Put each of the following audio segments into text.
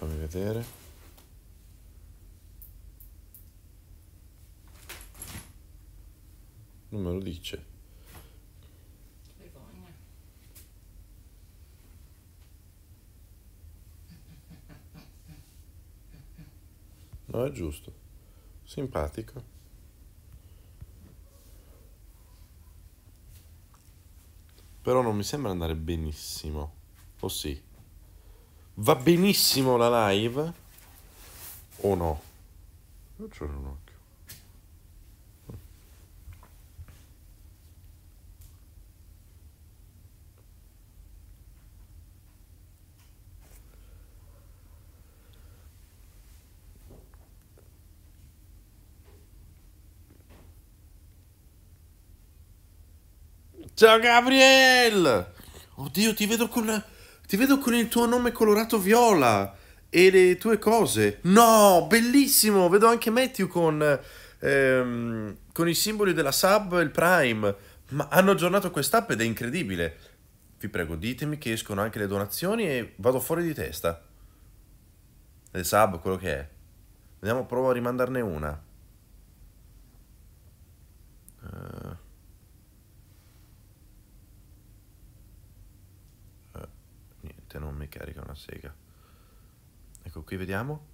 fammi vedere non me lo dice no è giusto simpatico però non mi sembra andare benissimo o sì Va benissimo la live o no? Io c'ho un occhio. Ciao Gabriel! Oddio, ti vedo con la... Ti vedo con il tuo nome colorato viola e le tue cose. No, bellissimo! Vedo anche Matthew con, ehm, con i simboli della sub e il Prime. Ma hanno aggiornato quest'app ed è incredibile. Vi prego, ditemi che escono anche le donazioni e vado fuori di testa. Le sub, quello che è. Vediamo, provo a rimandarne una. Uh... veramente non mi carica una sega. Ecco qui vediamo.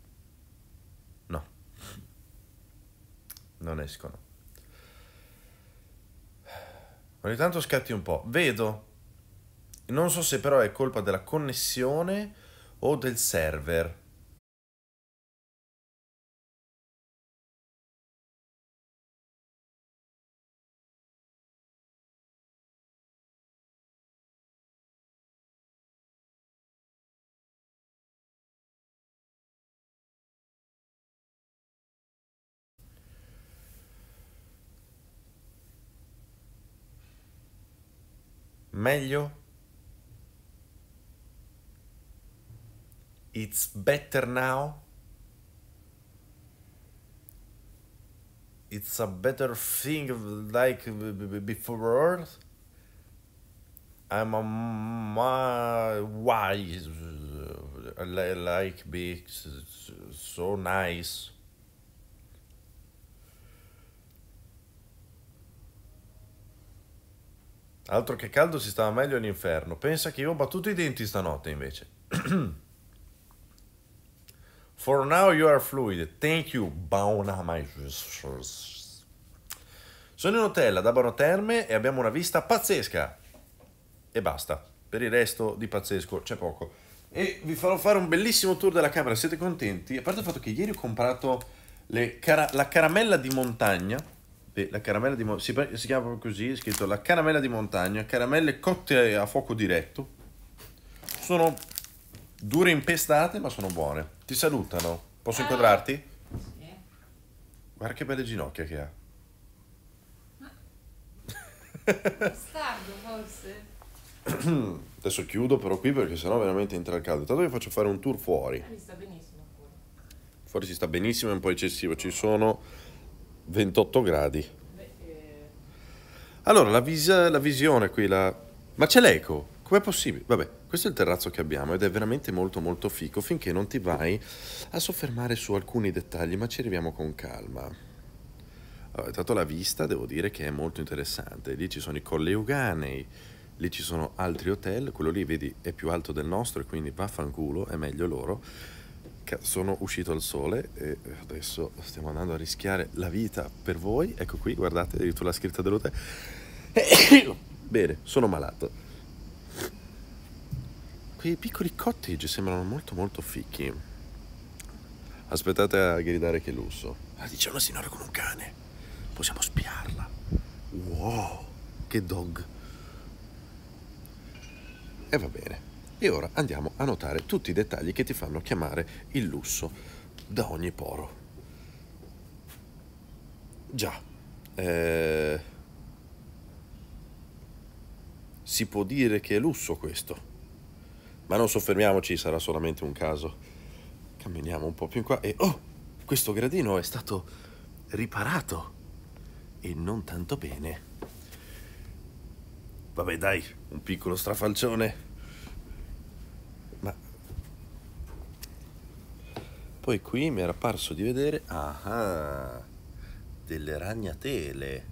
No. Non escono. Ogni tanto scatti un po'. Vedo. Non so se però è colpa della connessione o del server. meglio? It's better now. It's a better thing like before. I'm a my like be so nice. Altro che caldo si stava meglio all'inferno. Pensa che io ho battuto i denti stanotte invece. For now you are fluid. Thank you. Bona my Sono in hotel ad Abano Terme e abbiamo una vista pazzesca. E basta. Per il resto di pazzesco c'è poco. E vi farò fare un bellissimo tour della camera. Siete contenti? A parte il fatto che ieri ho comprato cara la caramella di montagna la caramella di montagna, si, si chiama proprio così, è scritto la caramella di montagna, caramelle cotte a fuoco diretto, sono dure impestate ma sono buone, ti salutano, posso eh. inquadrarti? Sì. Guarda che belle ginocchia che ha. Ma... Bastardo forse? Adesso chiudo però qui perché sennò veramente entra il caldo, tanto vi faccio fare un tour fuori. Eh, mi sta benissimo. Fuori si sta benissimo, è un po' eccessivo, ci sono 28 gradi. Allora, la, visa, la visione qui, la... ma c'è l'eco, com'è possibile? Vabbè, questo è il terrazzo che abbiamo ed è veramente molto molto fico finché non ti vai a soffermare su alcuni dettagli, ma ci arriviamo con calma. Allora, intanto la vista devo dire che è molto interessante, lì ci sono i colli Uganei, lì ci sono altri hotel, quello lì vedi è più alto del nostro e quindi vaffanculo, è meglio loro. H sono uscito al sole e adesso stiamo andando a rischiare la vita per voi. Ecco qui, guardate, addirittura la scritta della te. Bene, sono malato. Quei piccoli cottage sembrano molto molto fichi. Aspettate a gridare che lusso. Ah, dice una signora con un cane. Possiamo spiarla. Wow, che dog. E va bene. E ora andiamo a notare tutti i dettagli che ti fanno chiamare il lusso da ogni poro. Già, eh, si può dire che è lusso questo, ma non soffermiamoci, sarà solamente un caso. Camminiamo un po' più in qua e oh, questo gradino è stato riparato e non tanto bene. Vabbè dai, un piccolo strafalcione. Poi qui mi era parso di vedere, ah, delle ragnatele.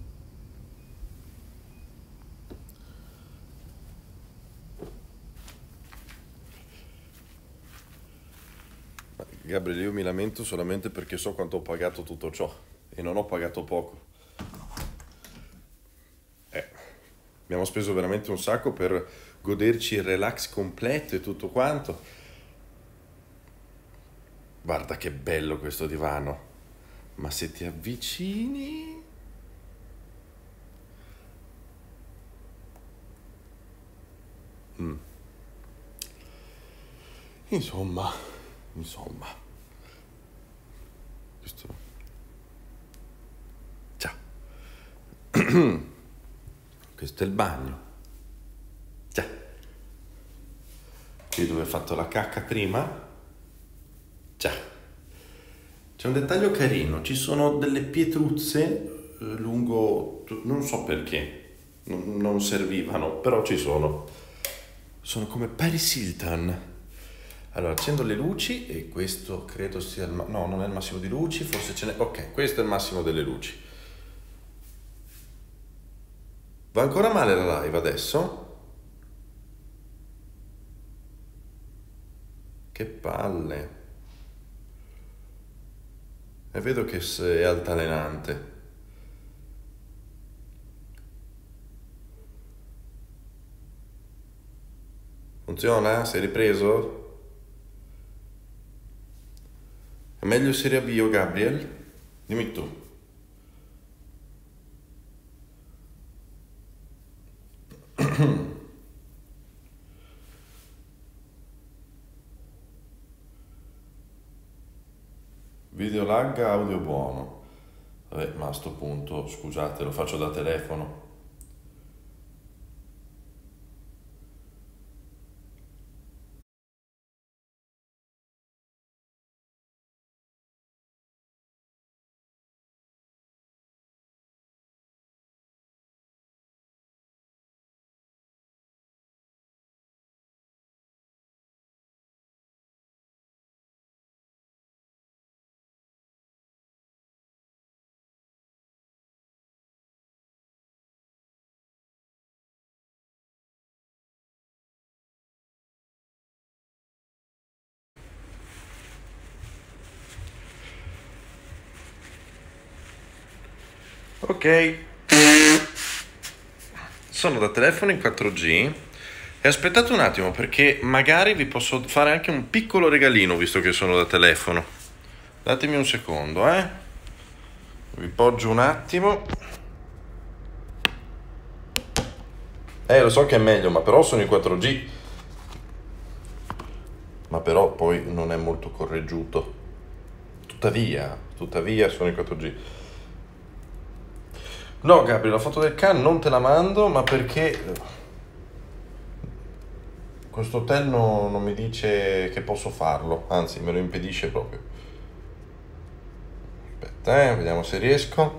Gabriele, io mi lamento solamente perché so quanto ho pagato tutto ciò e non ho pagato poco. Eh, abbiamo speso veramente un sacco per goderci il relax completo e tutto quanto. Guarda che bello questo divano. Ma se ti avvicini... Mm. Insomma, insomma. Questo... Ciao. questo è il bagno. Ciao. Qui dove ho fatto la cacca prima. Già, C'è un dettaglio carino, ci sono delle pietruzze eh, lungo, non so perché, non servivano, però ci sono. Sono come Paris Hilton. Allora, accendo le luci e questo credo sia il ma- no, non è il massimo di luci, forse ce n'è. Ok, questo è il massimo delle luci. Va ancora male la live adesso? Che palle e vedo che è altalenante. Funziona? Sei ripreso? È meglio se riavvio, Gabriel? Dimmi tu. audio lag, audio buono. Vabbè, ma a sto punto, scusate, lo faccio da telefono. Ok. Sono da telefono in 4G e aspettate un attimo perché magari vi posso fare anche un piccolo regalino visto che sono da telefono. Datemi un secondo, eh. Vi poggio un attimo. Eh, lo so che è meglio, ma però sono in 4G. Ma però poi non è molto correggiuto. Tuttavia, tuttavia sono in 4G. No, Gabriel, la foto del can non te la mando, ma perché eh, questo hotel no, non mi dice che posso farlo, anzi me lo impedisce proprio. Aspetta, eh, vediamo se riesco.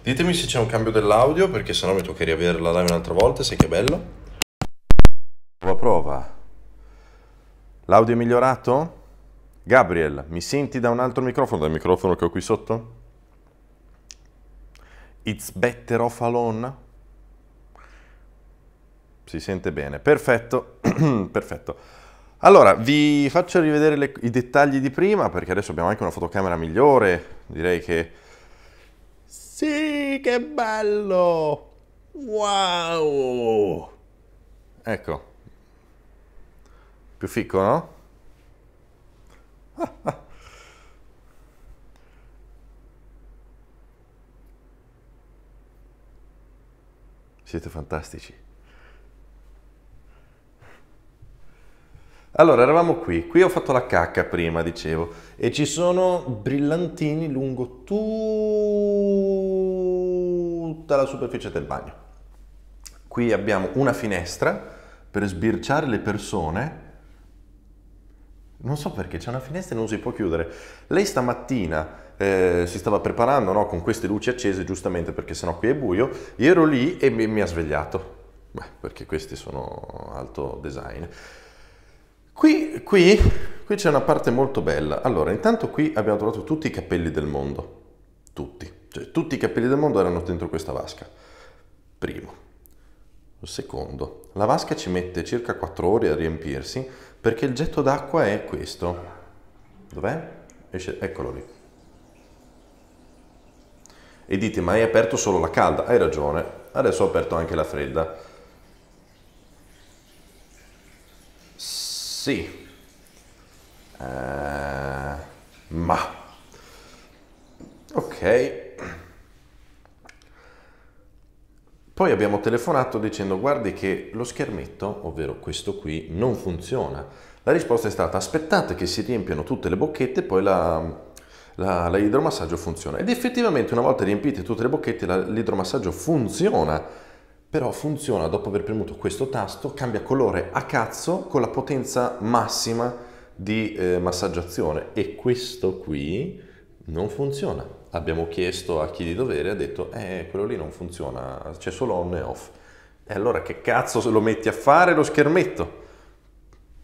Ditemi se c'è un cambio dell'audio, perché sennò mi tocca riavere la live un'altra volta, sai che bello. Prova, prova. L'audio è migliorato? Gabriel, mi senti da un altro microfono, dal microfono che ho qui sotto? It's better off alone? Si sente bene, perfetto, perfetto. Allora, vi faccio rivedere le, i dettagli di prima, perché adesso abbiamo anche una fotocamera migliore, direi che... Sì, che bello! Wow! Ecco. Più fico, no? Ah, ah. Siete fantastici. Allora, eravamo qui. Qui ho fatto la cacca prima, dicevo, e ci sono brillantini lungo tutta la superficie del bagno. Qui abbiamo una finestra per sbirciare le persone non so perché, c'è una finestra e non si può chiudere. Lei stamattina eh, si stava preparando no, con queste luci accese, giustamente perché sennò qui è buio. Io ero lì e mi, mi ha svegliato. Beh, perché questi sono alto design. Qui, qui, qui c'è una parte molto bella. Allora, intanto qui abbiamo trovato tutti i capelli del mondo. Tutti. Cioè, tutti i capelli del mondo erano dentro questa vasca. Primo. Secondo. La vasca ci mette circa 4 ore a riempirsi perché il getto d'acqua è questo. Dov'è? Esce, eccolo lì. E dite, ma hai aperto solo la calda? Hai ragione, adesso ho aperto anche la fredda. Sì. Eh, ma. Ok. Poi abbiamo telefonato dicendo guardi che lo schermetto, ovvero questo qui, non funziona. La risposta è stata aspettate che si riempiano tutte le bocchette, poi la, la, l'idromassaggio funziona. Ed effettivamente una volta riempite tutte le bocchette la, l'idromassaggio funziona, però funziona dopo aver premuto questo tasto, cambia colore a cazzo con la potenza massima di eh, massaggiazione e questo qui non funziona abbiamo chiesto a chi di dovere, ha detto, eh, quello lì non funziona, c'è solo on e off. E allora che cazzo se lo metti a fare lo schermetto?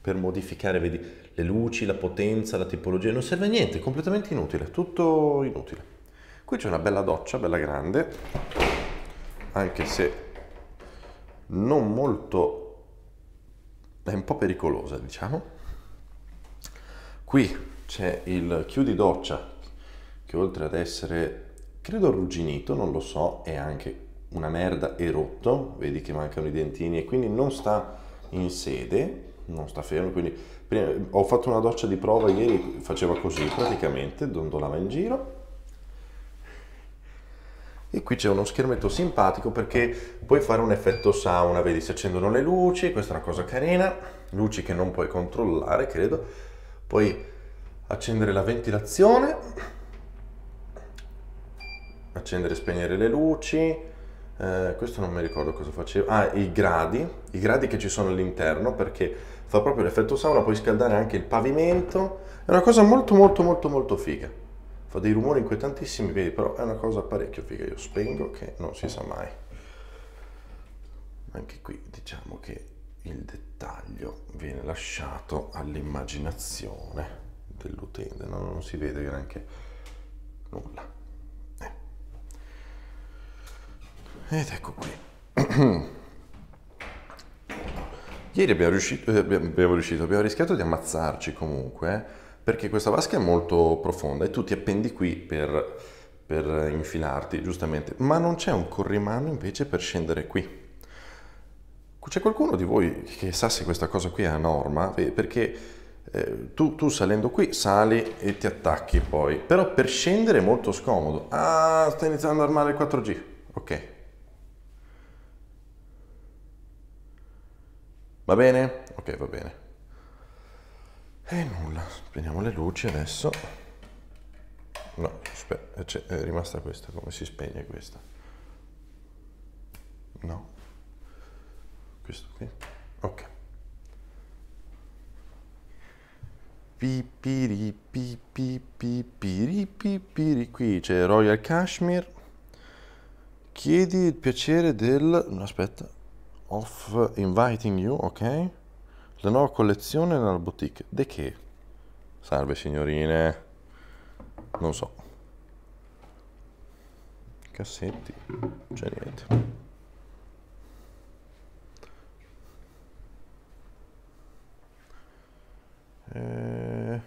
Per modificare, vedi, le luci, la potenza, la tipologia, non serve a niente, è completamente inutile, tutto inutile. Qui c'è una bella doccia, bella grande, anche se non molto è un po' pericolosa, diciamo. Qui c'è il chiudi doccia che oltre ad essere, credo, arrugginito, non lo so, è anche una merda e rotto, vedi che mancano i dentini e quindi non sta in sede, non sta fermo, quindi prima, ho fatto una doccia di prova ieri, faceva così praticamente, dondolava in giro. E qui c'è uno schermetto simpatico perché puoi fare un effetto sauna, vedi si accendono le luci, questa è una cosa carina, luci che non puoi controllare credo, puoi accendere la ventilazione, accendere e spegnere le luci. Eh, questo non mi ricordo cosa faceva. Ah, i gradi, i gradi che ci sono all'interno perché fa proprio l'effetto sauna, puoi scaldare anche il pavimento. È una cosa molto molto molto molto figa. Fa dei rumori inquietantissimi, vedi, però è una cosa parecchio figa. Io spengo che non si sa mai. Anche qui diciamo che il dettaglio viene lasciato all'immaginazione dell'utente, no? non si vede neanche nulla. Ed ecco qui. Ieri abbiamo riuscito, eh, abbiamo, riuscito, abbiamo rischiato di ammazzarci comunque, eh, perché questa vasca è molto profonda e tu ti appendi qui per, per infilarti, giustamente, ma non c'è un corrimano invece per scendere qui. C'è qualcuno di voi che sa se questa cosa qui è a norma? Perché eh, tu, tu, salendo qui sali e ti attacchi poi, però per scendere è molto scomodo. Ah, sta iniziando ad armare il 4G. Ok, Va bene? Ok, va bene. E eh, nulla, spegniamo le luci adesso. No, cioè, è rimasta questa, come si spegne questa? No. Questo qui? Ok. Pipiri, pipiri, pipiri, Qui c'è Royal Kashmir. Chiedi il piacere del... aspetta of inviting you, ok? La nuova collezione nella boutique. De che? Salve signorine. Non so. Cassetti. C'è niente. Eh.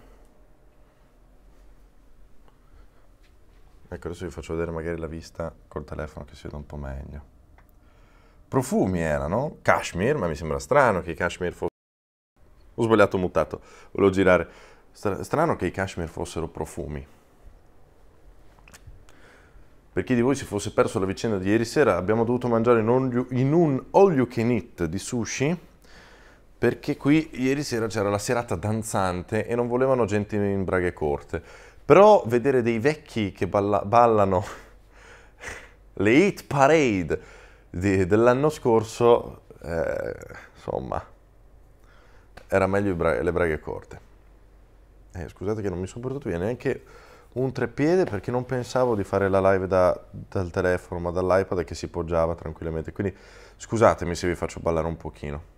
Ecco, adesso vi faccio vedere magari la vista col telefono che si vede un po' meglio profumi erano, Kashmir, ma mi sembra strano che i Kashmir fossero... Ho sbagliato mutato, volevo girare. Strano che i Kashmir fossero profumi. Per chi di voi si fosse perso la vicenda di ieri sera, abbiamo dovuto mangiare in, all in un all you can eat di sushi perché qui ieri sera c'era la serata danzante e non volevano gente in braghe corte. Però vedere dei vecchi che balla ballano le hit parade dell'anno scorso, eh, insomma, era meglio bra le braghe corte. Eh, scusate che non mi sono portato via neanche un treppiede perché non pensavo di fare la live da, dal telefono ma dall'iPad che si poggiava tranquillamente. Quindi scusatemi se vi faccio ballare un pochino.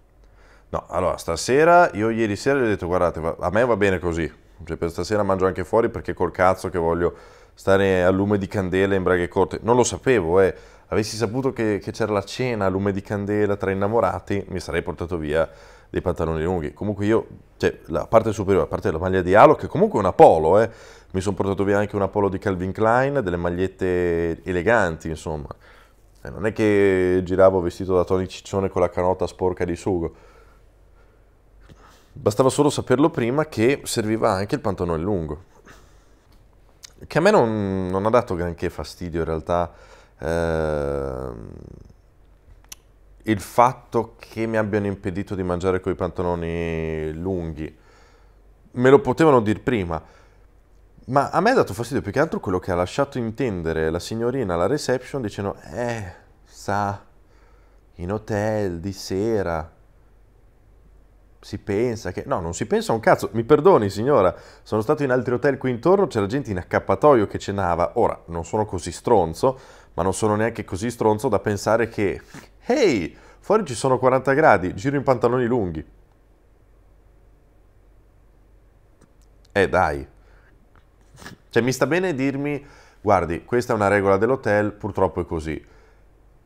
No, allora stasera, io ieri sera gli ho detto guardate, a me va bene così, cioè per stasera mangio anche fuori perché col cazzo che voglio stare a lume di candela in braghe corte. Non lo sapevo, eh avessi saputo che, che c'era la cena a lume di candela tra innamorati, mi sarei portato via dei pantaloni lunghi. Comunque io, cioè, la parte superiore, la parte della maglia di Halo, che comunque è una polo, eh, mi sono portato via anche una polo di Calvin Klein, delle magliette eleganti, insomma. Eh, non è che giravo vestito da Tony Ciccione con la canotta sporca di sugo. Bastava solo saperlo prima che serviva anche il pantalone lungo. Che a me non, non ha dato granché fastidio in realtà eh, il fatto che mi abbiano impedito di mangiare con i pantaloni lunghi, me lo potevano dire prima, ma a me ha dato fastidio più che altro quello che ha lasciato intendere la signorina alla reception dicendo, eh, sa, in hotel di sera si pensa che... No, non si pensa un cazzo, mi perdoni signora, sono stato in altri hotel qui intorno, c'era gente in accappatoio che cenava, ora non sono così stronzo, ma non sono neanche così stronzo da pensare che, hey, fuori ci sono 40 gradi, giro in pantaloni lunghi. Eh dai. Cioè mi sta bene dirmi, guardi, questa è una regola dell'hotel, purtroppo è così.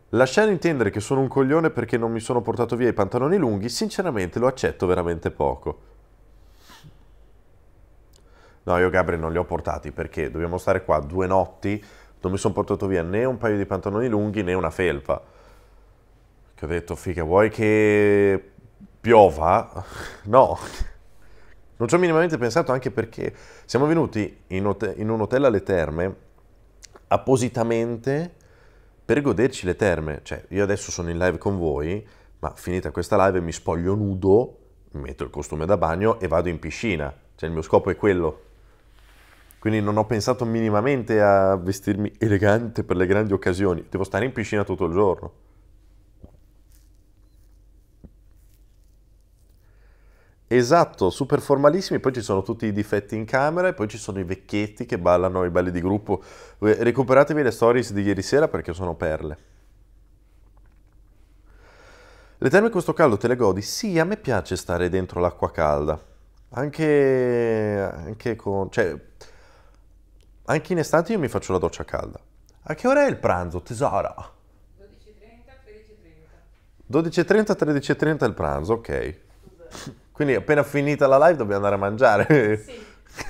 Lasciare intendere che sono un coglione perché non mi sono portato via i pantaloni lunghi, sinceramente lo accetto veramente poco. No, io Gabri non li ho portati perché dobbiamo stare qua due notti non mi sono portato via né un paio di pantaloni lunghi né una felpa. Che ho detto, figa, vuoi che piova? No, non ci ho minimamente pensato anche perché siamo venuti in, hotel, in un hotel alle terme appositamente per goderci le terme. Cioè, io adesso sono in live con voi, ma finita questa live mi spoglio nudo, metto il costume da bagno e vado in piscina. Cioè, il mio scopo è quello quindi non ho pensato minimamente a vestirmi elegante per le grandi occasioni, devo stare in piscina tutto il giorno. Esatto, super formalissimi, poi ci sono tutti i difetti in camera e poi ci sono i vecchietti che ballano i balli di gruppo. Eh, recuperatevi le stories di ieri sera perché sono perle. Le terme questo caldo te le godi? Sì, a me piace stare dentro l'acqua calda. Anche, anche con... Cioè, anche in estate io mi faccio la doccia calda. A che ora è il pranzo, tesoro? 12.30, 13.30. 12.30, 13.30 è il pranzo, ok. Quindi appena finita la live dobbiamo andare a mangiare. Sì,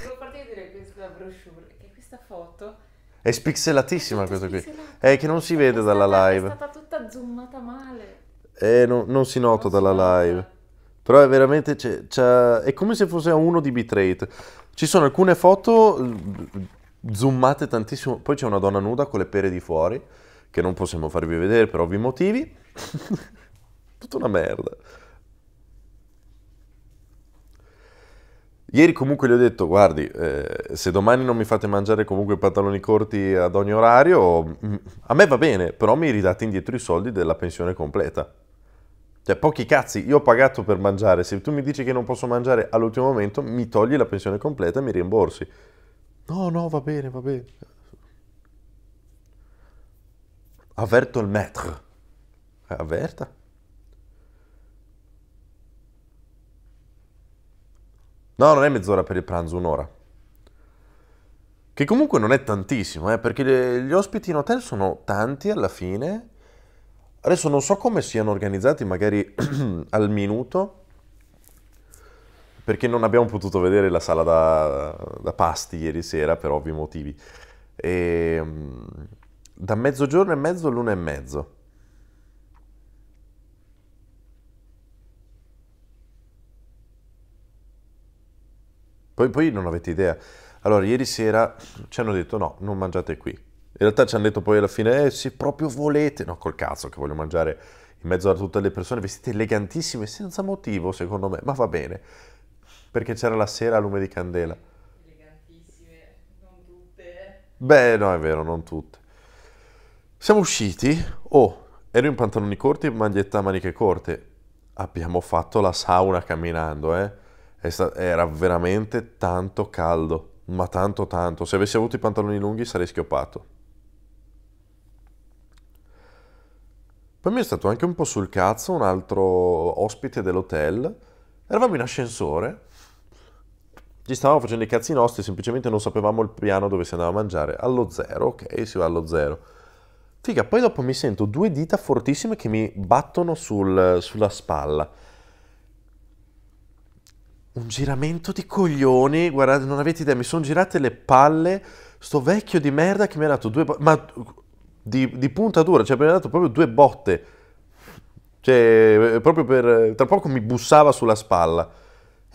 devo partire vedere questa brochure, che questa foto. È spixelatissima questa qui. È che non si vede è dalla stata, live. È stata tutta zoomata male. Eh, no, non si nota non dalla si live. Nota. Però è veramente... C'è, c'è, è come se fosse a uno di bitrate. Ci sono alcune foto zoomate tantissimo. Poi c'è una donna nuda con le pere di fuori, che non possiamo farvi vedere per ovvi motivi. Tutta una merda. Ieri comunque gli ho detto, guardi, eh, se domani non mi fate mangiare comunque i pantaloni corti ad ogni orario, mm, a me va bene, però mi ridate indietro i soldi della pensione completa. Cioè, pochi cazzi, io ho pagato per mangiare, se tu mi dici che non posso mangiare all'ultimo momento, mi togli la pensione completa e mi rimborsi. No, no, va bene, va bene. Avverto il maître. Eh, avverta. No, non è mezz'ora per il pranzo, un'ora. Che comunque non è tantissimo, eh, perché le, gli ospiti in hotel sono tanti alla fine. Adesso non so come siano organizzati, magari al minuto perché non abbiamo potuto vedere la sala da, da pasti ieri sera per ovvi motivi. E, ehm, da mezzogiorno e mezzo all'una e mezzo. Poi, poi, non avete idea. Allora, ieri sera ci hanno detto no, non mangiate qui. In realtà ci hanno detto poi alla fine, eh, se proprio volete, no, col cazzo che voglio mangiare in mezzo a tutte le persone vestite elegantissime, senza motivo secondo me, ma va bene perché c'era la sera a lume di candela. Elegantissime, non tutte. Eh. Beh, no, è vero, non tutte. Siamo usciti, oh, ero in pantaloni corti e maglietta a maniche corte. Abbiamo fatto la sauna camminando, eh. Era veramente tanto caldo, ma tanto tanto. Se avessi avuto i pantaloni lunghi sarei schioppato. Poi mi è stato anche un po' sul cazzo un altro ospite dell'hotel. Eravamo in ascensore ci stavamo facendo i cazzi nostri, semplicemente non sapevamo il piano dove si andava a mangiare. Allo zero, ok, si va allo zero. Figa, poi dopo mi sento due dita fortissime che mi battono sul, sulla spalla. Un giramento di coglioni, guardate, non avete idea, mi sono girate le palle, sto vecchio di merda che mi ha dato due... Ma di, di punta dura, cioè mi ha dato proprio due botte. Cioè, eh, proprio per... tra poco mi bussava sulla spalla.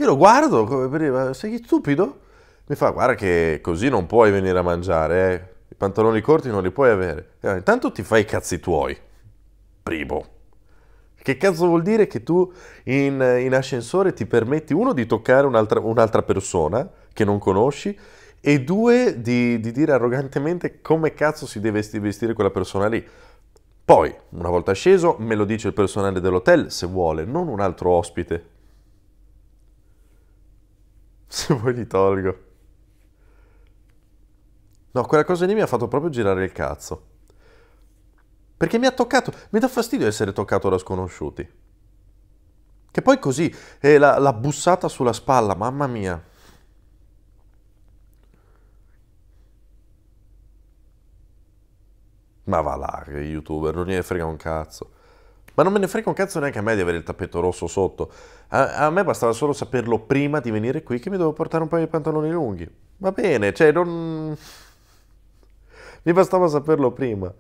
Io lo guardo come per dire, ma sei stupido? Mi fa, guarda che così non puoi venire a mangiare, eh. i pantaloni corti non li puoi avere. E, intanto ti fai i cazzi tuoi, primo. Che cazzo vuol dire che tu in, in ascensore ti permetti, uno, di toccare un'altra, un'altra persona che non conosci e due, di, di, dire arrogantemente come cazzo si deve vestire quella persona lì. Poi, una volta sceso, me lo dice il personale dell'hotel se vuole, non un altro ospite, se vuoi li tolgo. No, quella cosa lì mi ha fatto proprio girare il cazzo. Perché mi ha toccato, mi dà fastidio essere toccato da sconosciuti. Che poi così, e eh, la, la bussata sulla spalla, mamma mia. Ma va là, che youtuber, non gliene frega un cazzo. Ma non me ne frega un cazzo neanche a me di avere il tappeto rosso sotto. A, a me bastava solo saperlo prima di venire qui che mi dovevo portare un paio di pantaloni lunghi. Va bene, cioè non... Mi bastava saperlo prima.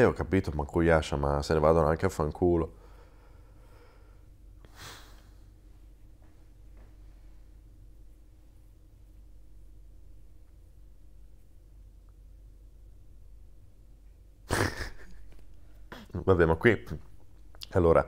Eh, ho capito, ma Kuyasha, ma se ne vadano anche a fanculo. Vabbè, ma qui... Allora,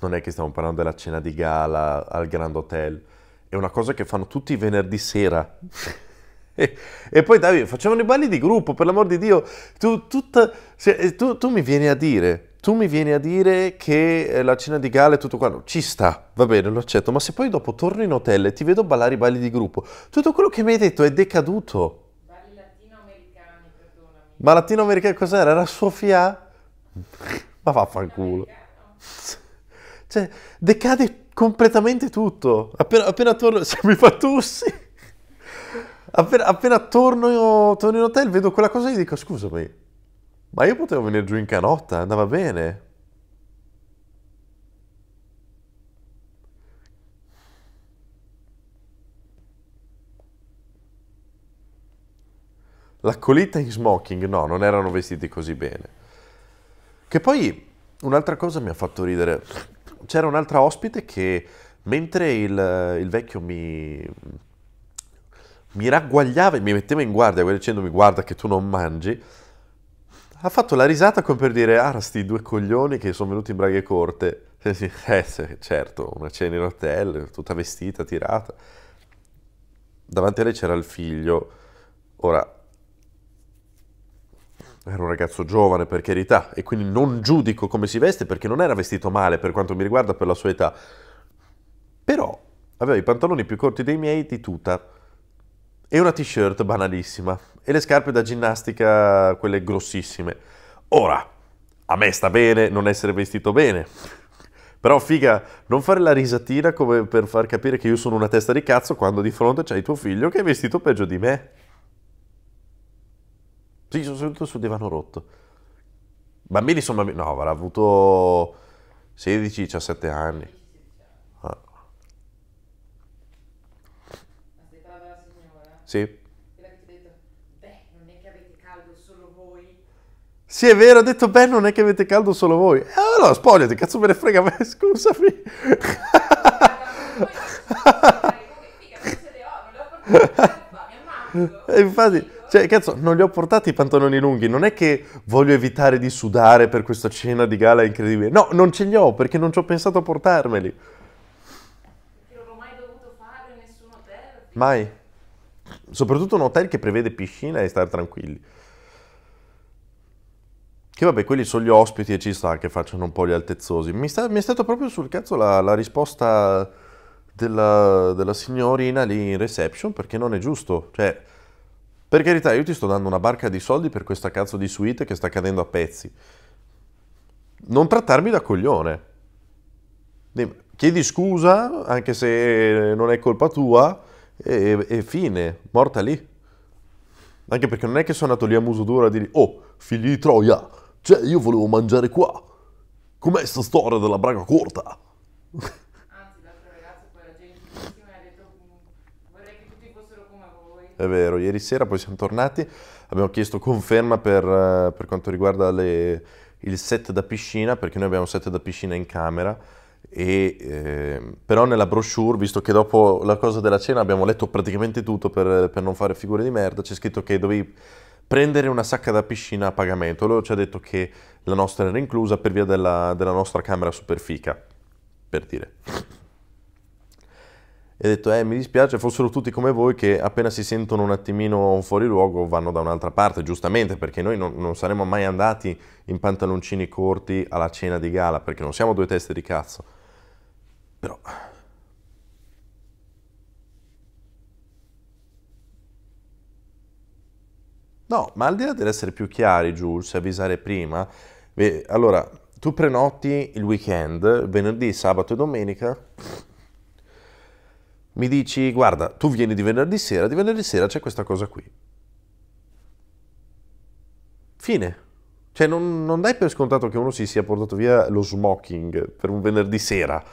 non è che stiamo parlando della cena di gala al Grand Hotel. È una cosa che fanno tutti i venerdì sera. E poi Davide, facevano i balli di gruppo, per l'amor di Dio, tu, tutta, eh, tu, tu mi vieni a dire, tu mi vieni a dire che eh, la cena di gala e tutto quanto, ci sta, va bene, lo accetto, ma se poi dopo torno in hotel e ti vedo ballare i balli di gruppo, tutto quello che mi hai detto è decaduto. Balli latinoamericani, perdonami. Ma latinoamericani cos'era? Era Sofia? ma vaffanculo. Cioè, decade completamente tutto. Appena, appena torno, se mi fa tussi. Appena, appena torno, io, torno, in hotel, vedo quella cosa e gli dico: Scusami, ma io potevo venire giù in canotta, andava bene. La colita in smoking, no, non erano vestiti così bene. Che poi un'altra cosa mi ha fatto ridere. C'era un'altra ospite che mentre il, il vecchio mi mi ragguagliava e mi metteva in guardia dicendomi guarda che tu non mangi, ha fatto la risata come per dire ah sti due coglioni che sono venuti in braghe corte. eh certo, una cena in hotel, tutta vestita, tirata. Davanti a lei c'era il figlio, ora era un ragazzo giovane per carità e quindi non giudico come si veste perché non era vestito male per quanto mi riguarda per la sua età, però aveva i pantaloni più corti dei miei di tuta e una t-shirt banalissima e le scarpe da ginnastica, quelle grossissime. Ora, a me sta bene non essere vestito bene, però figa, non fare la risatina come per far capire che io sono una testa di cazzo quando di fronte c'hai tuo figlio che è vestito peggio di me. Sì, sono seduto sul divano rotto. Bambini sono bambini, no, avrà avuto 16-17 anni. Sì. Sì, è vero, ha detto, beh, non è che avete caldo solo voi. Eh, allora, spogliati, cazzo me ne frega, me, scusami. e infatti, cioè, cazzo, non li ho portati i pantaloni lunghi, non è che voglio evitare di sudare per questa cena di gala incredibile. No, non ce li ho perché non ci ho pensato a portarmeli. Perché non l'ho mai dovuto fare in nessun hotel. Mai. Soprattutto un hotel che prevede piscina e stare tranquilli. Che vabbè, quelli sono gli ospiti e ci sta che facciano un po' gli altezzosi. Mi, sta, mi è stata proprio sul cazzo la, la risposta della, della, signorina lì in reception perché non è giusto. Cioè, per carità, io ti sto dando una barca di soldi per questa cazzo di suite che sta cadendo a pezzi. Non trattarmi da coglione. Chiedi scusa, anche se non è colpa tua, e, e fine, morta lì. Anche perché non è che sono andato lì a muso duro a dire, oh, figli di Troia, cioè io volevo mangiare qua. Com'è sta storia della braga corta? È vero, ieri sera poi siamo tornati, abbiamo chiesto conferma per, eh, per quanto riguarda le, il set da piscina, perché noi abbiamo un set da piscina in camera, e, eh, però nella brochure, visto che dopo la cosa della cena abbiamo letto praticamente tutto per, per non fare figure di merda, c'è scritto che dovevi prendere una sacca da piscina a pagamento. Loro ci ha detto che la nostra era inclusa per via della, della nostra camera superfica, per dire. E ha detto, eh, mi dispiace, fossero tutti come voi che appena si sentono un attimino fuori luogo vanno da un'altra parte, giustamente, perché noi non, non saremmo mai andati in pantaloncini corti alla cena di gala, perché non siamo due teste di cazzo però... No, ma al di là dell'essere più chiari, Jules, avvisare prima, beh, allora, tu prenoti il weekend, venerdì, sabato e domenica, mi dici, guarda, tu vieni di venerdì sera, di venerdì sera c'è questa cosa qui. Fine. Cioè, non, non dai per scontato che uno si sia portato via lo smoking per un venerdì sera.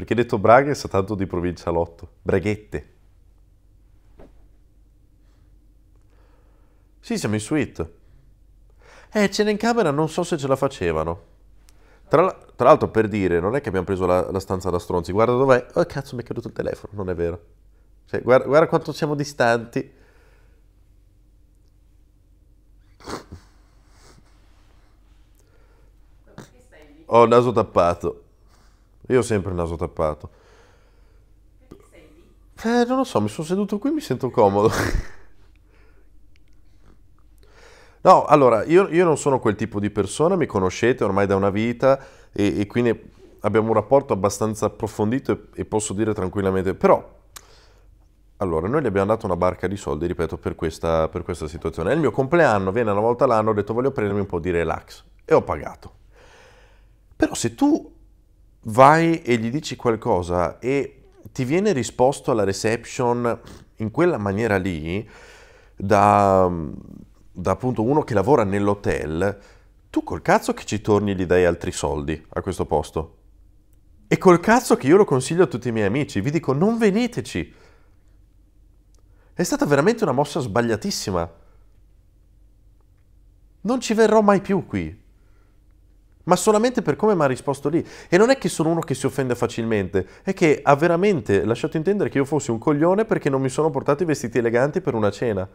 Perché detto Braghe sa tanto di provincia lotto. Braghette. Sì, siamo in suite. Eh, ce n'è in camera, non so se ce la facevano. Tra, l'altro, per dire, non è che abbiamo preso la, la stanza da stronzi. Guarda dov'è. Oh, cazzo, mi è caduto il telefono. Non è vero. Cioè, guarda, guarda quanto siamo distanti. Ho il naso tappato. Io ho sempre il naso tappato. Eh, non lo so, mi sono seduto qui e mi sento comodo. no, allora, io, io, non sono quel tipo di persona, mi conoscete ormai da una vita e, e quindi abbiamo un rapporto abbastanza approfondito e, e posso dire tranquillamente, però allora, noi gli abbiamo dato una barca di soldi, ripeto, per questa, per questa situazione. È il mio compleanno, viene una volta l'anno, ho detto voglio prendermi un po' di relax e ho pagato. Però se tu vai e gli dici qualcosa e ti viene risposto alla reception in quella maniera lì, da, da appunto uno che lavora nell'hotel, tu col cazzo che ci torni gli dai altri soldi a questo posto. E col cazzo che io lo consiglio a tutti i miei amici, vi dico non veniteci. È stata veramente una mossa sbagliatissima. Non ci verrò mai più qui ma solamente per come mi ha risposto lì. E non è che sono uno che si offende facilmente, è che ha veramente lasciato intendere che io fossi un coglione perché non mi sono portato i vestiti eleganti per una cena.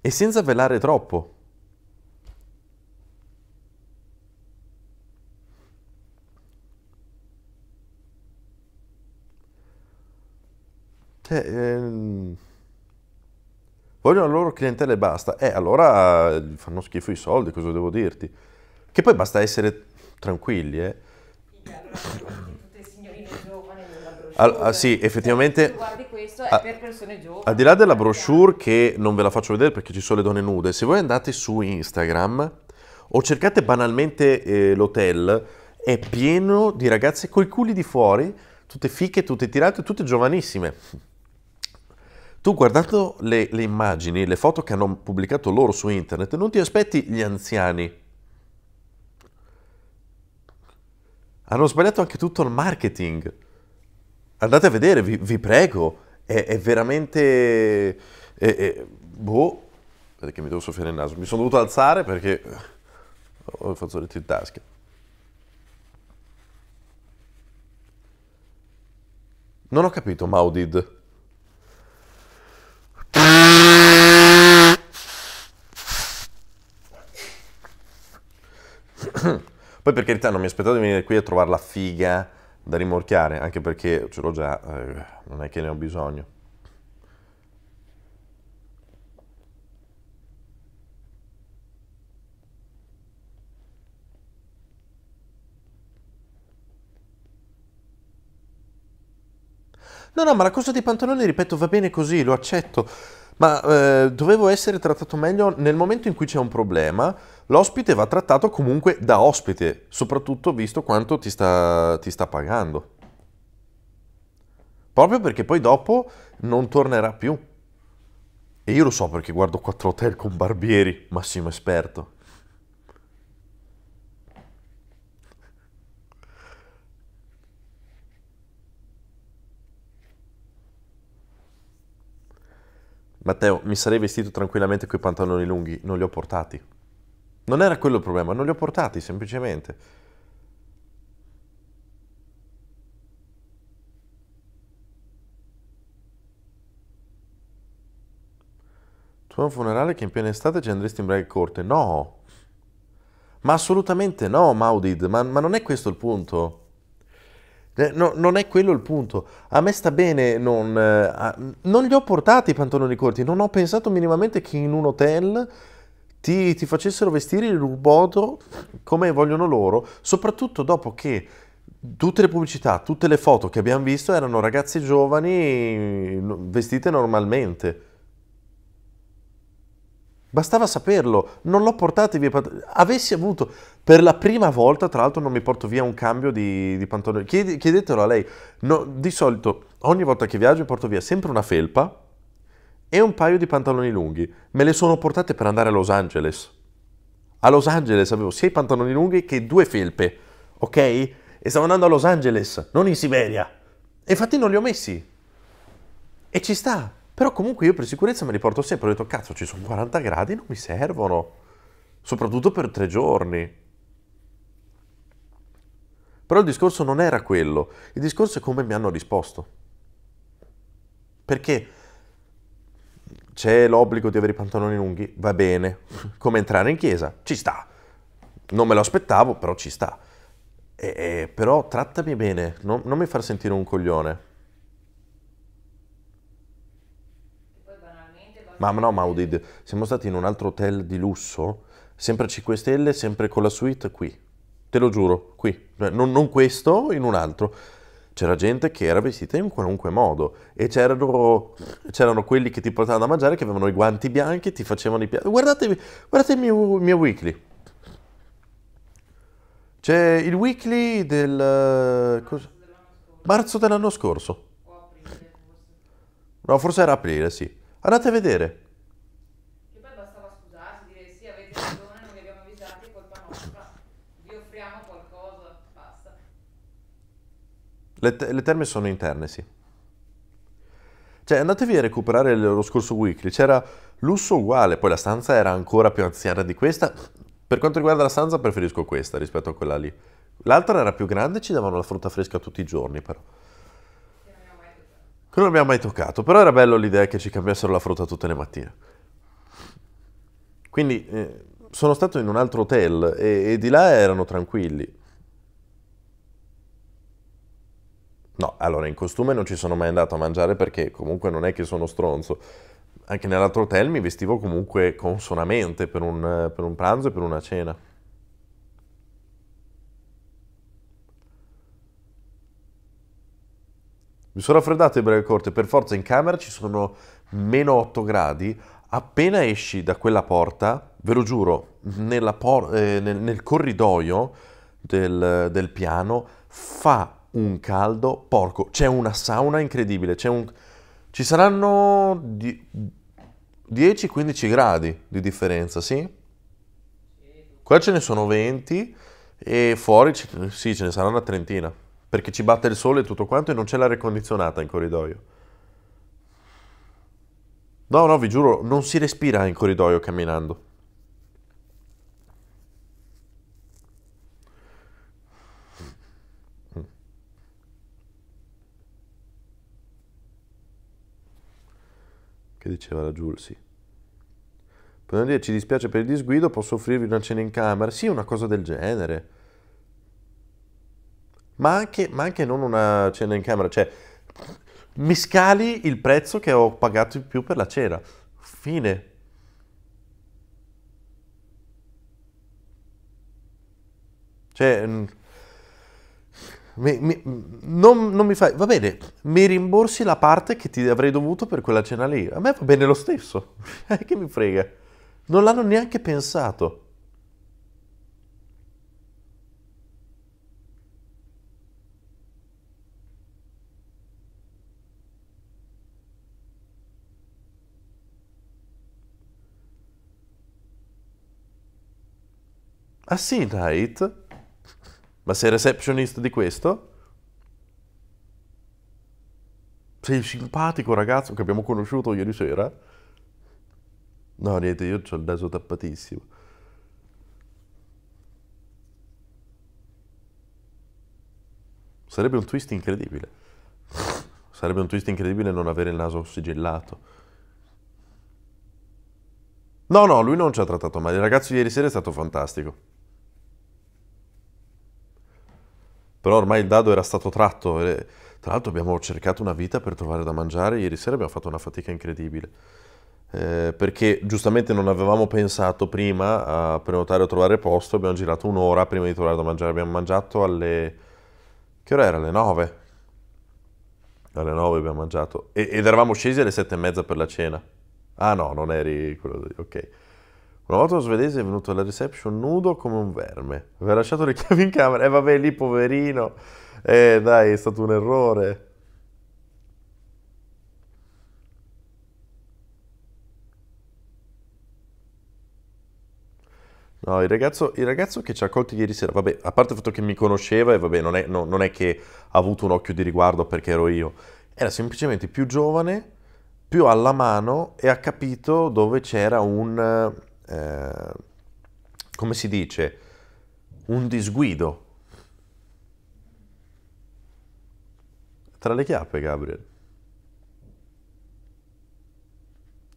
E senza velare troppo. Cioè, ehm vogliono la loro clientela e basta, eh allora eh, fanno schifo i soldi, cosa devo dirti? Che poi basta essere tranquilli, eh. Allora, ah, sì, effettivamente. Guardi questo è per persone giovani. Al di là della brochure che non ve la faccio vedere perché ci sono le donne nude, se voi andate su Instagram o cercate banalmente eh, l'hotel, è pieno di ragazze coi culi di fuori, tutte fiche, tutte tirate, tutte giovanissime tu guardando le, le immagini, le foto che hanno pubblicato loro su internet, non ti aspetti gli anziani. Hanno sbagliato anche tutto il marketing. Andate a vedere, vi, vi prego. È, è veramente... È, è, boh, perché mi devo soffiare il naso. Mi sono dovuto alzare perché oh, ho il fazzoletto in tasca. Non ho capito, Maudid. Poi per carità non mi aspettavo di venire qui a trovare la figa da rimorchiare, anche perché ce l'ho già, eh, non è che ne ho bisogno. No, no, ma la cosa dei pantaloni, ripeto, va bene così, lo accetto. Ma eh, dovevo essere trattato meglio nel momento in cui c'è un problema l'ospite va trattato comunque da ospite, soprattutto visto quanto ti sta, ti sta pagando. Proprio perché poi dopo non tornerà più. E io lo so perché guardo quattro hotel con barbieri, massimo esperto. Matteo, mi sarei vestito tranquillamente coi pantaloni lunghi, non li ho portati. Non era quello il problema, non li ho portati semplicemente. Tu hai un funerale che in piena estate ci andresti in break corte? No! Ma assolutamente no, Maudid, ma, ma non è questo il punto. Eh, no, non è quello il punto. A me sta bene, non, eh, non, gli ho portati i pantaloni corti, non ho pensato minimamente che in un hotel ti, ti facessero vestire in un modo come vogliono loro, soprattutto dopo che tutte le pubblicità, tutte le foto che abbiamo visto erano ragazze giovani vestite normalmente. Bastava saperlo, non l'ho portato via. Avessi avuto per la prima volta, tra l'altro, non mi porto via un cambio di, di pantalone. chiedetelo a lei. No, di solito, ogni volta che viaggio, porto via sempre una felpa e un paio di pantaloni lunghi. Me le sono portate per andare a Los Angeles. A Los Angeles avevo sia i pantaloni lunghi che due felpe, ok? E stavo andando a Los Angeles, non in Siberia. E infatti non li ho messi. E ci sta. Però comunque io per sicurezza me li porto sempre. Ho detto, cazzo, ci sono 40 gradi, non mi servono. Soprattutto per tre giorni. Però il discorso non era quello. Il discorso è come mi hanno risposto. Perché c'è l'obbligo di avere i pantaloni lunghi, va bene, come entrare in chiesa, ci sta. Non me lo aspettavo, però ci sta. E, e, però trattami bene, non, non mi far sentire un coglione. Ma no, Maudid, siamo stati in un altro hotel di lusso, sempre a 5 stelle, sempre con la suite qui. Te lo giuro, qui. Cioè, non, non questo, in un altro c'era gente che era vestita in qualunque modo e c'erano, c'erano quelli che ti portavano a mangiare che avevano i guanti bianchi e ti facevano i piatti. Guardatevi, guardate il mio, il mio weekly. C'è il weekly del... Cosa? Marzo dell'anno scorso. No, forse era aprile, sì. Andate a vedere. Le, te- le terme sono interne, sì. Cioè, andatevi a recuperare lo scorso weekly, c'era lusso uguale, poi la stanza era ancora più anziana di questa. Per quanto riguarda la stanza preferisco questa rispetto a quella lì. L'altra era più grande ci davano la frutta fresca tutti i giorni, però. Che non abbiamo mai toccato, però era bello l'idea che ci cambiassero la frutta tutte le mattine. Quindi eh, sono stato in un altro hotel e, e di là erano tranquilli. No, allora in costume non ci sono mai andato a mangiare perché comunque non è che sono stronzo. Anche nell'altro hotel mi vestivo comunque consonamente per un, per un pranzo e per una cena. Mi sono raffreddato in breve corte, per forza in camera ci sono meno 8 gradi. Appena esci da quella porta, ve lo giuro, por eh, nel, nel, corridoio del, del piano fa un caldo porco, c'è una sauna incredibile, un... ci saranno di... 10-15 gradi di differenza, sì? Qua ce ne sono 20 e fuori ce... sì, ce ne sarà una trentina, perché ci batte il sole e tutto quanto e non c'è l'aria condizionata in corridoio. No, no, vi giuro, non si respira in corridoio camminando. che diceva la Giulsi. Per non dire ci dispiace per il disguido, posso offrirvi una cena in camera? Sì, una cosa del genere. Ma anche, ma anche non una cena in camera, cioè mi scali il prezzo che ho pagato in più per la cena. Fine. Cioè, mi, mi, non, non, mi fai, va bene, mi rimborsi la parte che ti avrei dovuto per quella cena lì. A me va bene lo stesso. che mi frega. Non l'hanno neanche pensato. A ah Sea Night ma sei receptionist di questo? Sei il simpatico ragazzo che abbiamo conosciuto ieri sera? No, niente, io ho il naso tappatissimo. Sarebbe un twist incredibile. Sarebbe un twist incredibile non avere il naso sigillato. No, no, lui non ci ha trattato male. Il ragazzo ieri sera è stato fantastico. però ormai il dado era stato tratto. E, tra l'altro abbiamo cercato una vita per trovare da mangiare, ieri sera abbiamo fatto una fatica incredibile. Eh, perché giustamente non avevamo pensato prima a prenotare o trovare posto, abbiamo girato un'ora prima di trovare da mangiare, abbiamo mangiato alle... che ora era? Alle 9? Alle 9 abbiamo mangiato e, ed eravamo scesi alle 7 e mezza per la cena. Ah no, non eri quello... ok. Una volta lo svedese è venuto alla reception nudo come un verme. Aveva lasciato le chiavi in camera. E eh, vabbè, lì poverino. Eh dai, è stato un errore. No, il ragazzo, il ragazzo, che ci ha accolti ieri sera, vabbè, a parte il fatto che mi conosceva e vabbè, non è, no, non è, che ha avuto un occhio di riguardo perché ero io, era semplicemente più giovane, più alla mano e ha capito dove c'era un, eh, come si dice, un disguido tra le chiappe, Gabriel.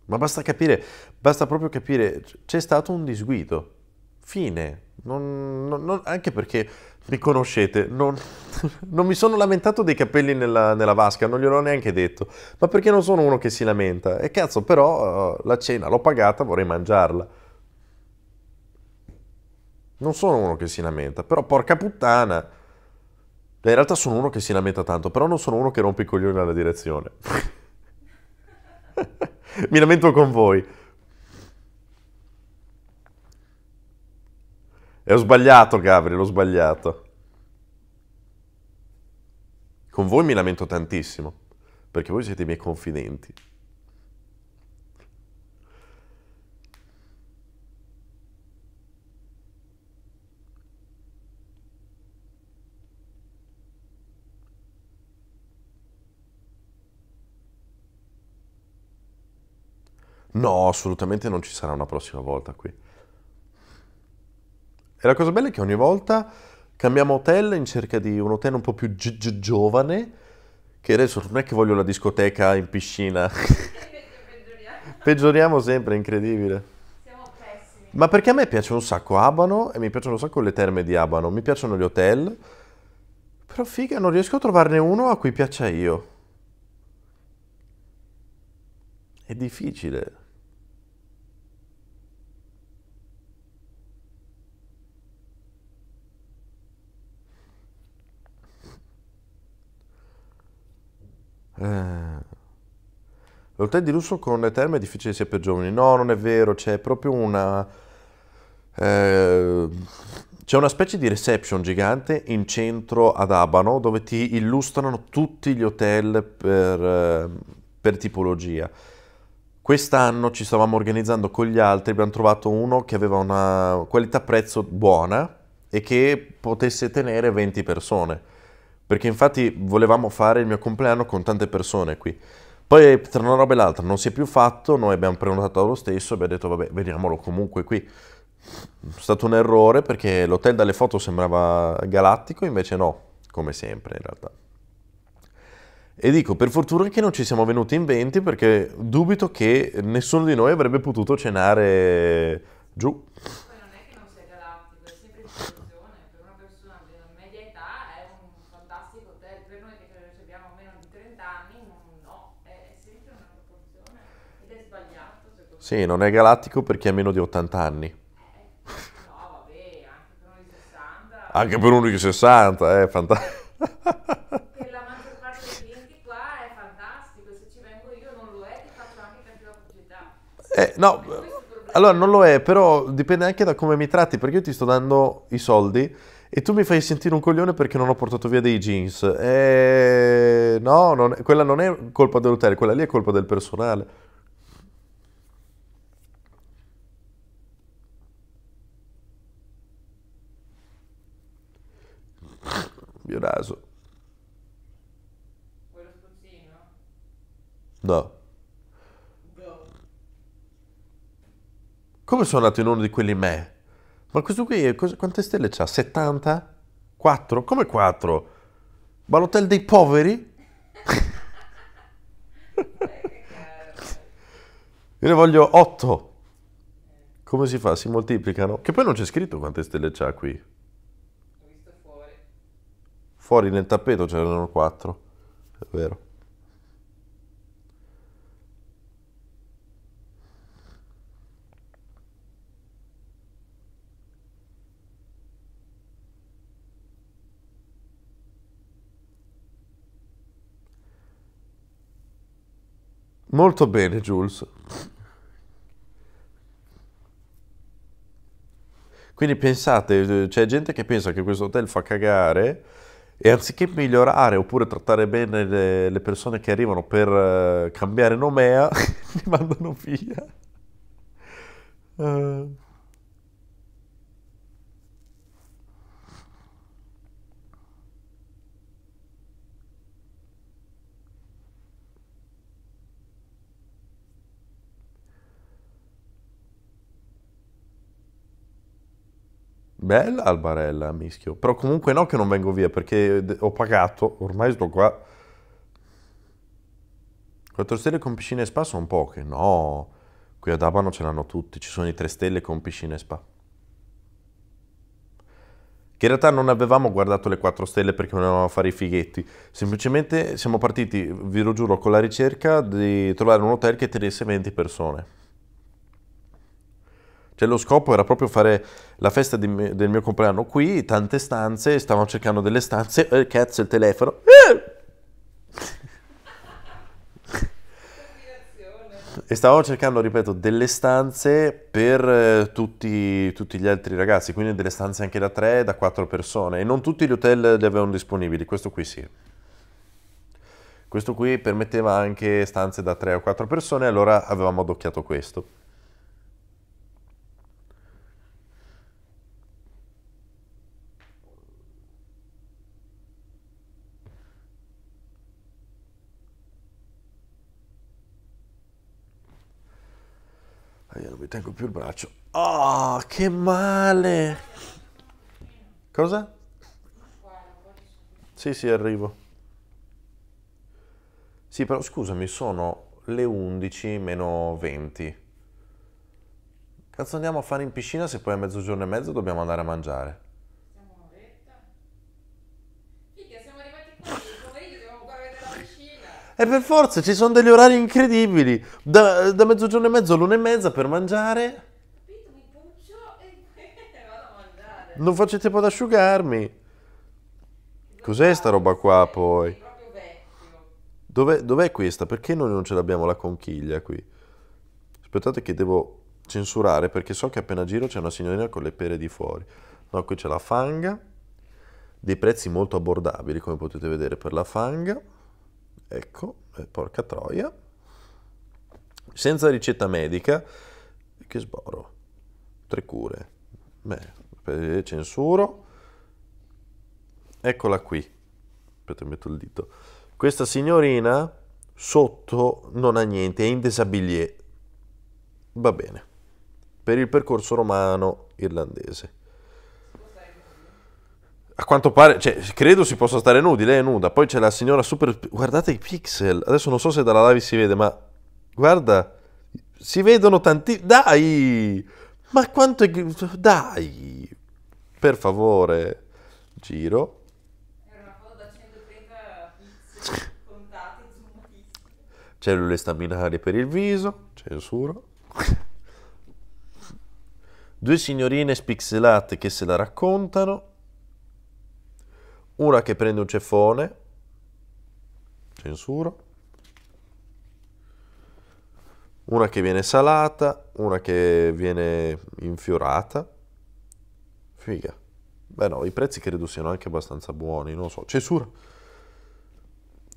Ma basta capire, basta proprio capire, c'è stato un disguido. Fine. Non, non, non, anche perché mi conoscete, non, mi sono lamentato dei capelli nella, nella vasca, non gliel'ho neanche detto, ma perché non sono uno che si lamenta. E cazzo, però eh, la cena l'ho pagata, vorrei mangiarla. Non sono uno che si lamenta, però porca puttana. In realtà sono uno che si lamenta tanto, però non sono uno che rompe i coglioni alla direzione. Mi lamento con voi. E eh, ho sbagliato, Gabriel, ho sbagliato. Con voi mi lamento tantissimo, perché voi siete i miei confidenti. No, assolutamente non ci sarà una prossima volta qui. E la cosa bella è che ogni volta cambiamo hotel in cerca di un hotel un po' più giovane, che adesso non è che voglio la discoteca in piscina. Peggioriamo. Peggioriamo sempre, è incredibile. Siamo pessimi. Ma perché a me piace un sacco Abano e mi piacciono un sacco le terme di Abano, mi piacciono gli hotel, però figa non riesco a trovarne uno a cui piaccia io. È difficile. Eh. L'hotel di lusso con le terme è difficile sia per giovani. No, non è vero, c'è proprio una... Eh, c'è una specie di reception gigante in centro ad Abano dove ti illustrano tutti gli hotel per, eh, per tipologia. Quest'anno ci stavamo organizzando con gli altri, abbiamo trovato uno che aveva una qualità-prezzo buona e che potesse tenere 20 persone. Perché infatti volevamo fare il mio compleanno con tante persone qui. Poi tra una roba e l'altra non si è più fatto, noi abbiamo prenotato lo stesso e abbiamo detto vabbè, vediamolo comunque qui. È stato un errore perché l'hotel dalle foto sembrava galattico, invece no, come sempre in realtà. E dico, per fortuna che non ci siamo venuti in 20 perché dubito che nessuno di noi avrebbe potuto cenare giù. Poi non è che non sia galattico, è sempre Per una persona della media età è un fantastico hotel, per noi che abbiamo meno di 30 anni no, è sempre una proporzione ed è sbagliato secondo me. Sì, non è galattico per chi ha meno di 80 anni. Eh, eh, no, vabbè, anche per uno di 60. Anche per uno di 60, eh, fantastico. Eh, no, allora non lo è, però dipende anche da come mi tratti, perché io ti sto dando i soldi e tu mi fai sentire un coglione perché non ho portato via dei jeans. Eh, no, non è, quella non è colpa dell'hotel, quella lì è colpa del personale. Mio naso. Quello spruzzino? No. Come sono andato in uno di quelli me? Ma questo qui cosa, quante stelle c'ha? 70? 4? Come 4? Ma l'hotel dei poveri? Io ne voglio 8. Come si fa? Si moltiplicano? Che poi non c'è scritto quante stelle c'ha qui. Ho visto fuori. Fuori nel tappeto c'erano 4. È vero. Molto bene, Jules. Quindi pensate, c'è gente che pensa che questo hotel fa cagare e anziché migliorare oppure trattare bene le, le persone che arrivano per eh, cambiare nomea, li mandano via. Uh. Bella Albarella, mischio. Però comunque no che non vengo via perché ho pagato, ormai sto qua. Quattro stelle con piscina e spa sono poche. No, qui ad Abano ce l'hanno tutti, ci sono i tre stelle con piscina e spa. Che in realtà non avevamo guardato le quattro stelle perché volevamo fare i fighetti. Semplicemente siamo partiti, vi lo giuro, con la ricerca di trovare un hotel che tenesse 20 persone. Cioè lo scopo era proprio fare la festa di, del mio compleanno qui, tante stanze, stavamo cercando delle stanze, eh, cazzo il telefono. Eh! e stavamo cercando, ripeto, delle stanze per eh, tutti, tutti, gli altri ragazzi, quindi delle stanze anche da tre, da quattro persone e non tutti gli hotel le avevano disponibili, questo qui sì. Questo qui permetteva anche stanze da tre o quattro persone, allora avevamo adocchiato questo. io non mi tengo più il braccio. Oh, che male! Cosa? Sì, sì, arrivo. Sì, però scusami, sono le 11 meno 20. Cazzo andiamo a fare in piscina se poi a mezzogiorno e mezzo dobbiamo andare a mangiare? E per forza ci sono degli orari incredibili. Da, da mezzogiorno e mezzo all'una e mezza per mangiare. Non faccio tempo ad asciugarmi. Cos'è sta roba qua poi? Dov'è, dov'è questa? Perché noi non ce l'abbiamo la conchiglia qui? Aspettate che devo censurare perché so che appena giro c'è una signorina con le pere di fuori. No, qui c'è la fanga. Dei prezzi molto abbordabili come potete vedere per la fanga. Ecco, eh, porca troia. Senza ricetta medica, che sboro. Tre cure. Beh, censuro. Eccola qui. Aspetta, metto il dito. Questa signorina sotto non ha niente, è in desabilie. Va bene. Per il percorso romano-irlandese a quanto pare, cioè, credo si possa stare nudi, lei è nuda, poi c'è la signora super... Guardate i pixel, adesso non so se dalla live si vede, ma guarda, si vedono tanti... Dai! Ma quanto è... Dai! Per favore, giro. Era una foto da 130 pixel contati, Cellule staminali per il viso, censuro. Due signorine spixelate che se la raccontano una che prende un ceffone, censuro, una che viene salata, una che viene infiorata, figa. Beh no, i prezzi credo siano anche abbastanza buoni, non lo so, censura.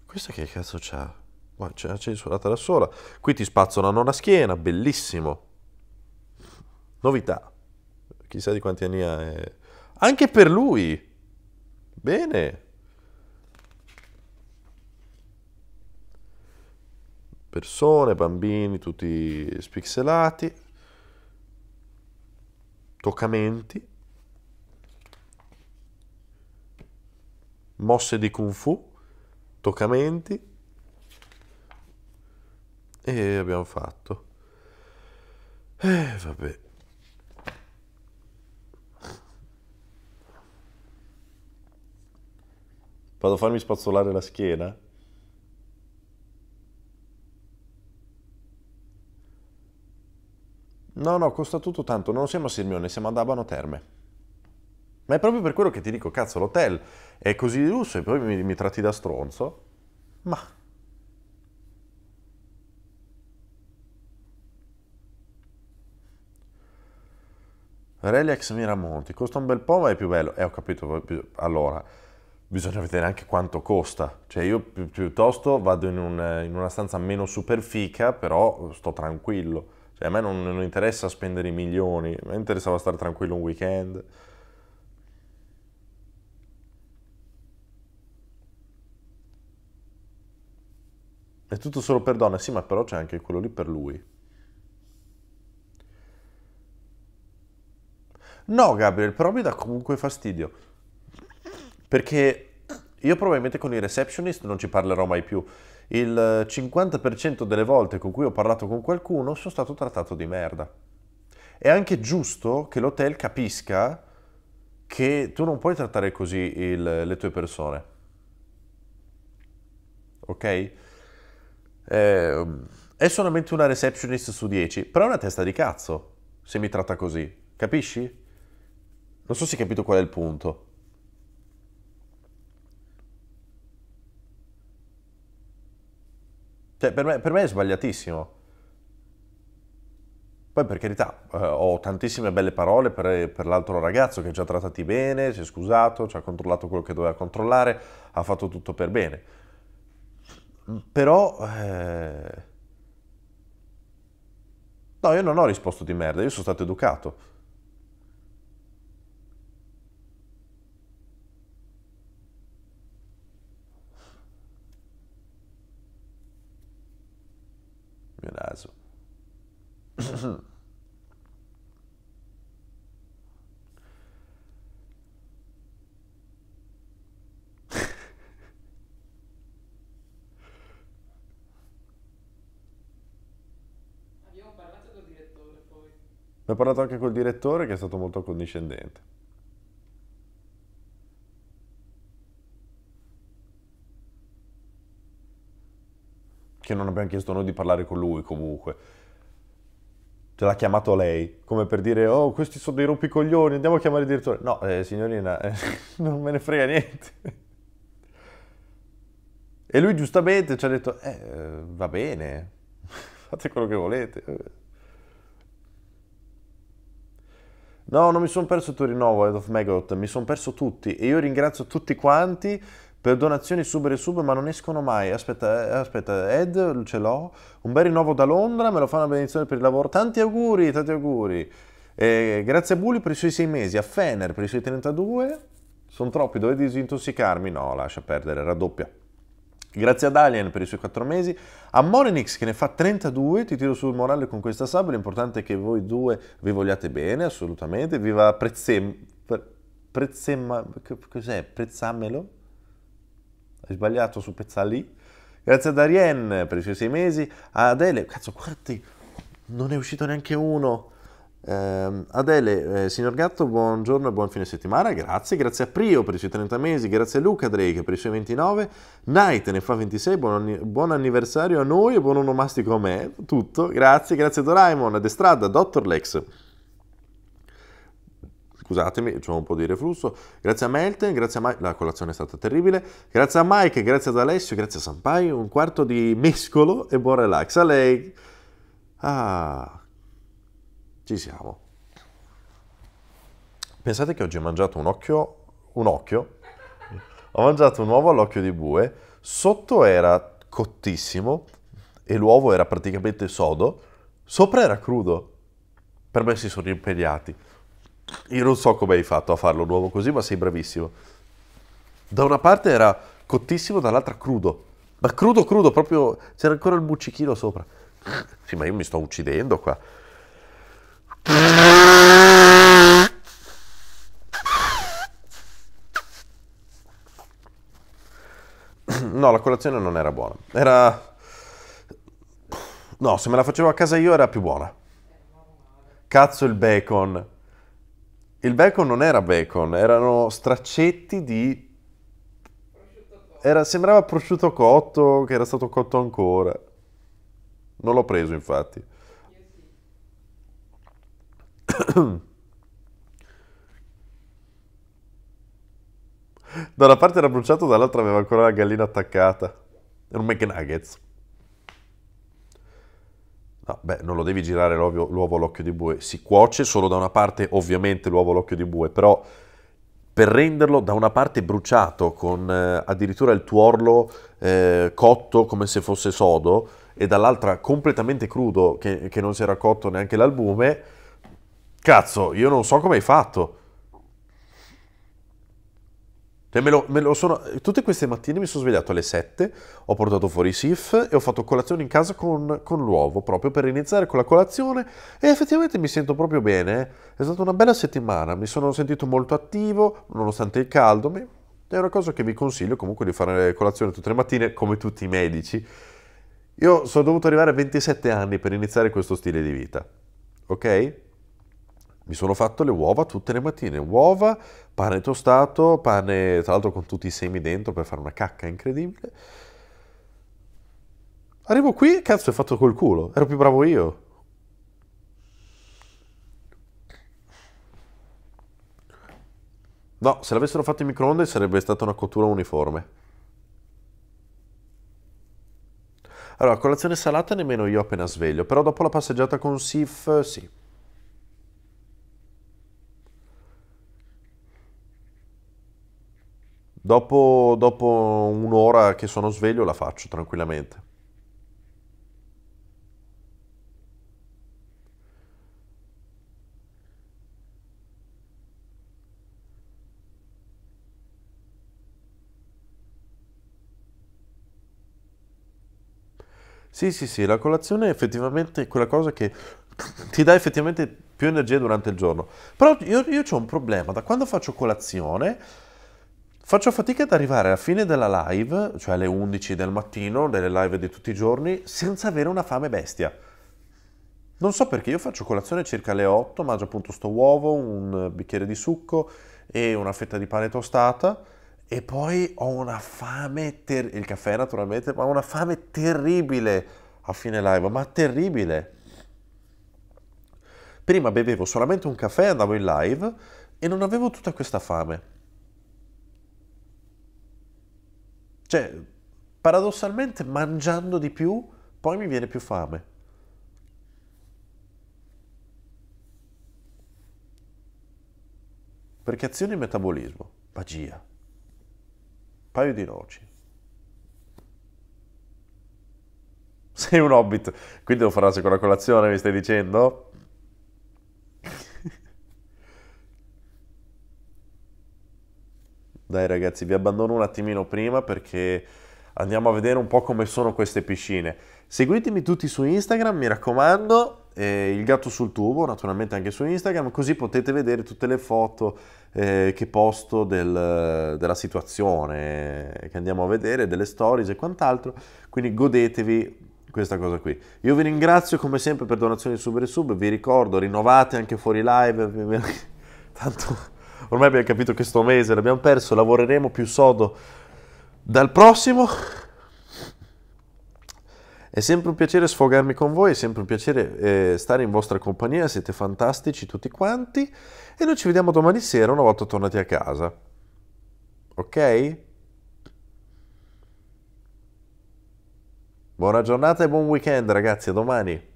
Questa che cazzo c'ha? Ma c'è censurata da sola. Qui ti spazzo la nona schiena, bellissimo. Novità. Chissà di quanti anni ha. Eh. Anche per lui. Bene. Persone, bambini, tutti spixelati. Toccamenti. Mosse di kung fu. Toccamenti. E abbiamo fatto. eh, vabbè. Vado a farmi spazzolare la schiena? No, no, costa tutto tanto. Non siamo a Sirmione, siamo ad Abano Terme. Ma è proprio per quello che ti dico, cazzo, l'hotel è così di lusso e poi mi, mi tratti da stronzo. Ma... Relax Miramonti, costa un bel po' ma è più bello. Eh, ho capito, allora bisogna vedere anche quanto costa. Cioè io pi- piuttosto vado in, un, in, una stanza meno superfica, però sto tranquillo. Cioè a me non, non interessa spendere i milioni, a me interessava stare tranquillo un weekend. È tutto solo per donne, sì, ma però c'è anche quello lì per lui. No, Gabriel, però mi dà comunque fastidio. Perché io probabilmente con i receptionist non ci parlerò mai più. Il 50% delle volte con cui ho parlato con qualcuno sono stato trattato di merda. È anche giusto che l'hotel capisca che tu non puoi trattare così il, le tue persone. Ok? Eh, è solamente una receptionist su 10, però è una testa di cazzo se mi tratta così. Capisci? Non so se hai capito qual è il punto. Cioè, per me, per me è sbagliatissimo. Poi per carità, eh, ho tantissime belle parole per, per l'altro ragazzo che ci ha trattati bene, si è scusato, ci ha controllato quello che doveva controllare, ha fatto tutto per bene. Però... Eh... No, io non ho risposto di merda, io sono stato educato. mio naso. Abbiamo parlato col direttore poi. Ho parlato anche col direttore che è stato molto condiscendente. che non abbiamo chiesto noi di parlare con lui comunque. Ce l'ha chiamato lei, come per dire, oh, questi sono dei rompicoglioni, andiamo a chiamare il direttore. No, eh, signorina, eh, non me ne frega niente. E lui giustamente ci ha detto, eh, va bene, fate quello che volete. No, non mi sono perso il tuo rinnovo, Head of Megot, mi sono perso tutti e io ringrazio tutti quanti per donazioni super e sub, ma non escono mai. Aspetta, eh, aspetta, Ed ce l'ho. Un bel rinnovo da Londra, me lo fa una benedizione per il lavoro. Tanti auguri, tanti auguri. Eh, grazie a Bulli per i suoi 6 mesi, a Fener per i suoi 32. Sono troppi, dovevi disintossicarmi? No, lascia perdere, raddoppia. Grazie ad Alien per i suoi 4 mesi, a Molenix che ne fa 32, ti tiro sul morale con questa sabbia, l'importante è che voi due vi vogliate bene, assolutamente, viva Prezzem... Prezzem... cos'è? Prezzamelo? hai sbagliato su Pezzali. Grazie ad Arienne per i suoi sei mesi. A Adele, cazzo, guardi, non è uscito neanche uno. Eh, Adele, eh, signor Gatto, buongiorno e buon fine settimana, grazie, grazie a Prio per i suoi 30 mesi, grazie a Luca Drake per i suoi 29, Night ne fa 26, buon, buon anniversario a noi e buon onomastico a me, tutto, grazie, grazie a Doraemon, ad Estrada, Dottor Lex, scusatemi, ho un po' di reflusso, grazie a Melten, grazie a Mike, la colazione è stata terribile, grazie a Mike, grazie ad Alessio, grazie a Sampai, un quarto di mescolo e buon relax a lei. Ah, ci siamo. Pensate che oggi ho mangiato un occhio, un occhio, ho mangiato un uovo all'occhio di bue, sotto era cottissimo e l'uovo era praticamente sodo, sopra era crudo. Per me si sono imperiati. Io non so come hai fatto a farlo nuovo così, ma sei bravissimo. Da una parte era cottissimo, dall'altra crudo. Ma crudo, crudo, proprio c'era ancora il buccichino sopra. Sì, ma io mi sto uccidendo qua. No, la colazione non era buona. Era... No, se me la facevo a casa io era più buona. Cazzo il bacon. Il bacon non era bacon, erano straccetti di... Era, sembrava prosciutto cotto, che era stato cotto ancora. Non l'ho preso infatti. da una parte era bruciato, dall'altra aveva ancora la gallina attaccata. Era un McNuggets. No, ah, beh, non lo devi girare l'uovo, all'occhio di bue, si cuoce solo da una parte ovviamente l'uovo all'occhio di bue, però per renderlo da una parte bruciato con eh, addirittura il tuorlo eh, cotto come se fosse sodo e dall'altra completamente crudo che, che non si era cotto neanche l'albume, cazzo, io non so come hai fatto. Cioè me lo, me lo sono, tutte queste mattine mi sono svegliato alle 7, ho portato fuori i SIF e ho fatto colazione in casa con, con, l'uovo proprio per iniziare con la colazione e effettivamente mi sento proprio bene. Eh. È stata una bella settimana, mi sono sentito molto attivo nonostante il caldo. Mi, è una cosa che vi consiglio comunque di fare colazione tutte le mattine come tutti i medici. Io sono dovuto arrivare a 27 anni per iniziare questo stile di vita. Ok? Mi sono fatto le uova tutte le mattine, uova, pane tostato, pane tra l'altro con tutti i semi dentro per fare una cacca incredibile. Arrivo qui, e cazzo, è fatto col culo, ero più bravo io. No, se l'avessero fatto in microonde sarebbe stata una cottura uniforme. Allora, colazione salata nemmeno io appena sveglio, però dopo la passeggiata con Sif, sì. Dopo, dopo un'ora che sono sveglio la faccio tranquillamente. Sì, sì, sì, la colazione è effettivamente quella cosa che ti dà effettivamente più energia durante il giorno. Però io, io ho un problema, da quando faccio colazione Faccio fatica ad arrivare alla fine della live, cioè alle 11 del mattino, delle live di tutti i giorni, senza avere una fame bestia. Non so perché, io faccio colazione circa alle 8, mangio appunto sto uovo, un bicchiere di succo e una fetta di pane tostata e poi ho una fame, ter- il caffè naturalmente, ma ho una fame terribile a fine live, ma terribile. Prima bevevo solamente un caffè, andavo in live e non avevo tutta questa fame. Cioè, paradossalmente mangiando di più, poi mi viene più fame. Perché azione e metabolismo, magia, paio di noci. Sei un hobbit, quindi devo fare la seconda colazione, mi stai dicendo? Dai ragazzi, vi abbandono un attimino prima perché andiamo a vedere un po' come sono queste piscine. Seguitemi tutti su Instagram, mi raccomando, eh, il gatto sul tubo, naturalmente anche su Instagram, così potete vedere tutte le foto eh, che posto del, della situazione che andiamo a vedere, delle stories e quant'altro, quindi godetevi questa cosa qui. Io vi ringrazio come sempre per donazioni sub e sub, vi ricordo, rinnovate anche fuori live, tanto ormai abbiamo capito che sto mese l'abbiamo perso, lavoreremo più sodo dal prossimo. È sempre un piacere sfogarmi con voi, è sempre un piacere eh, stare in vostra compagnia, siete fantastici tutti quanti e noi ci vediamo domani sera una volta tornati a casa. Ok? Buona giornata e buon weekend ragazzi, a domani!